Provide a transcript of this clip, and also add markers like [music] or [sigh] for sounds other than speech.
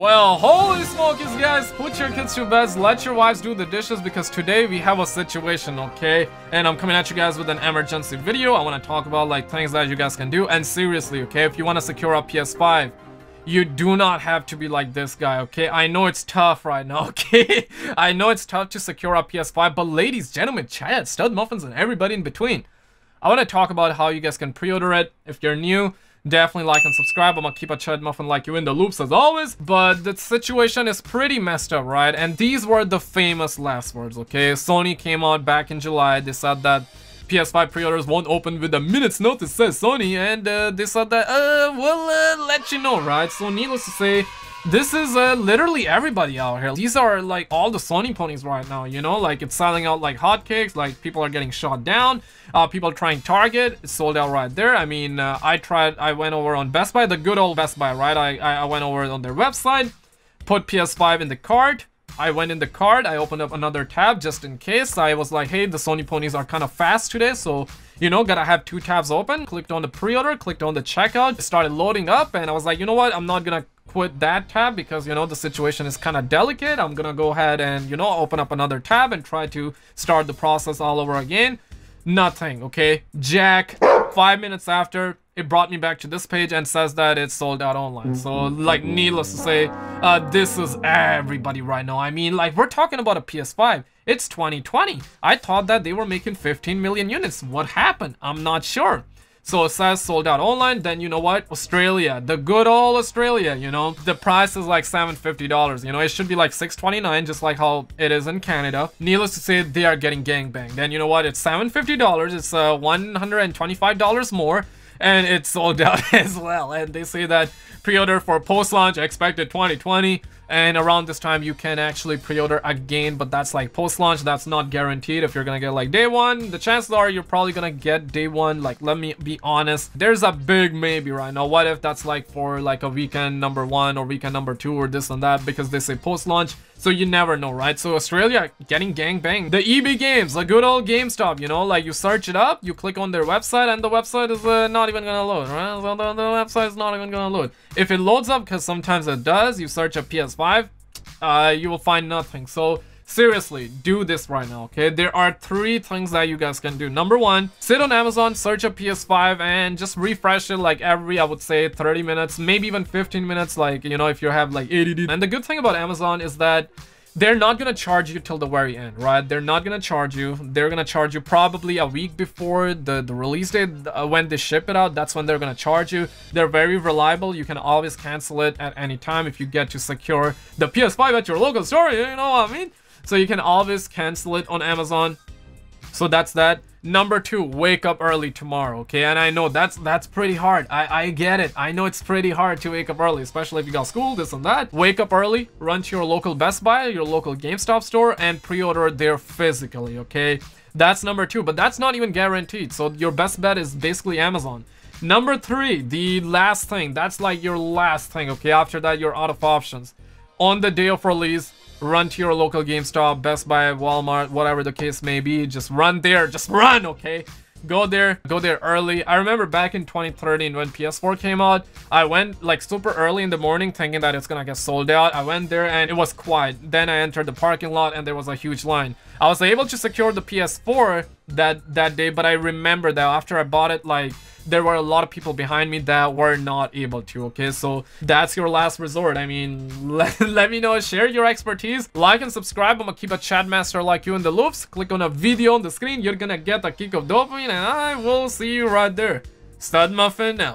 Well, holy smokies, guys! Put your kids to bed, let your wives do the dishes, because today we have a situation, okay? And I'm coming at you guys with an emergency video. I want to talk about, like, things that you guys can do. And seriously, okay, if you want to secure a PS5, you do not have to be like this guy, okay? I know it's tough right now, [laughs] okay? I know it's tough to secure a PS5, but ladies, gentlemen, Chad, Stud Muffins, and everybody in between, I want to talk about how you guys can pre-order it if you're new definitely like and subscribe. I'm gonna keep a chat muffin like you in the loops as always. But the situation is pretty messed up, right? And these were the famous last words, okay? Sony came out back in July. They said that PS5 pre-orders won't open with a minute's notice, says Sony, and uh, they said that, uh, we'll uh, let you know, right? So needless to say, this is uh, literally everybody out here. These are like all the Sony ponies right now, you know? Like it's selling out like hotcakes, like people are getting shot down, uh, people trying Target, it's sold out right there. I mean, uh, I tried, I went over on Best Buy, the good old Best Buy, right? I, I went over on their website, put PS5 in the cart, I went in the cart. I opened up another tab just in case. I was like, hey, the Sony ponies are kind of fast today, so, you know, gotta have two tabs open. Clicked on the pre-order, clicked on the checkout, started loading up, and I was like, you know what, I'm not gonna Put that tab because, you know, the situation is kind of delicate. I'm going to go ahead and, you know, open up another tab and try to start the process all over again. Nothing, okay? Jack, five minutes after, it brought me back to this page and says that it's sold out online. So, like, needless to say, uh, this is everybody right now. I mean, like, we're talking about a PS5. It's 2020. I thought that they were making 15 million units. What happened? I'm not sure. So it says sold out online, then you know what? Australia, the good old Australia, you know? The price is like $750, you know? It should be like $629, just like how it is in Canada. Needless to say, they are getting gangbanged. Then you know what? It's $750, it's uh, $125 more and it sold out [laughs] as well. And they say that pre-order for post-launch expected 2020, and around this time you can actually pre-order again, but that's like post-launch, that's not guaranteed if you're gonna get like day one. The chances are you're probably gonna get day one, like let me be honest, there's a big maybe right now. What if that's like for like a weekend number one or weekend number two or this and that because they say post-launch, so you never know, right? So Australia getting gang bang. The EB Games, the good old GameStop, you know, like you search it up, you click on their website and the website is uh, not even gonna load, right? the, the website is not even gonna load. If it loads up, because sometimes it does, you search a PS5, uh, you will find nothing. So Seriously, do this right now, okay? There are three things that you guys can do. Number one, sit on Amazon, search a PS5, and just refresh it like every, I would say, 30 minutes, maybe even 15 minutes, like, you know, if you have like ADD. And the good thing about Amazon is that they're not gonna charge you till the very end right they're not gonna charge you they're gonna charge you probably a week before the the release date uh, when they ship it out that's when they're gonna charge you they're very reliable you can always cancel it at any time if you get to secure the ps5 at your local store you know what i mean so you can always cancel it on Amazon. So that's that. Number two, wake up early tomorrow, okay? And I know that's that's pretty hard. I, I get it. I know it's pretty hard to wake up early, especially if you got school, this and that. Wake up early, run to your local Best Buy, your local GameStop store, and pre-order there physically, okay? That's number two, but that's not even guaranteed. So your best bet is basically Amazon. Number three, the last thing. That's like your last thing, okay? After that, you're out of options. On the day of release, run to your local GameStop, Best Buy, Walmart, whatever the case may be. Just run there. Just run, okay? Go there. Go there early. I remember back in 2013 when PS4 came out, I went like super early in the morning thinking that it's gonna get sold out. I went there and it was quiet. Then I entered the parking lot and there was a huge line. I was able to secure the PS4 that that day but i remember that after i bought it like there were a lot of people behind me that were not able to okay so that's your last resort i mean [laughs] let, let me know share your expertise like and subscribe i'm gonna keep a chat master like you in the loops click on a video on the screen you're gonna get a kick of dopamine and i will see you right there stud muffin out